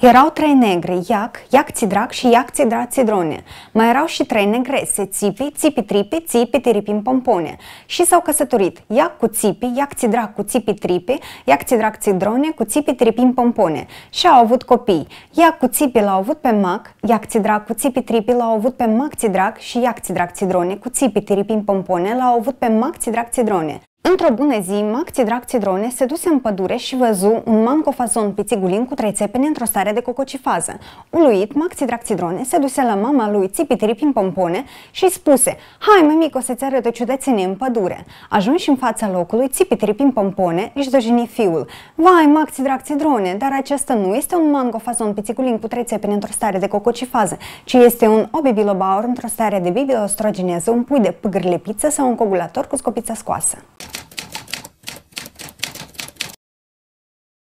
Erau trei negre, iac, iac țidrac și iac țidra țidrone. Mai erau și trei negre, se țipi, țipi tripi, țipi tiripim pompone. Și s-au căsătorit, iac cu țipi, iac țidrac cu țipi tripi, iac țidrac țidrone cu țipi tiripim pompone. Și au avut copii. Iac cu țipi l-au avut pe mac, iac țidrac cu țipi tripi l-au avut pe mac țidrac și iac țidrac țidrone cu țipi tiripim pompone l-au avut pe mac țidrac țidrone. Într-o bună zi, Mac Țidrac Țidrone se duse în pădure și văzu un mancofazon pițigulin cu trei țepene într-o stare de cococifază. Uluit, Mac Țidrac Țidrone se duse la mama lui Țipitiripi în pompone și spuse Hai, mămică, o să-ți arăt ciudățenie în pădure. ajuns în fața locului, Țipitiripi în pompone își dojini fiul. Vai, Mac Țidrac Țidrone, dar acesta nu este un mancofazon pițigulin cu trei țepene într-o stare de cococifază, ci este un obibilobaur într-o stare de bibilostrogeneză, un pui de pâgâri pizza sau un cogulator cu scopița scoasă.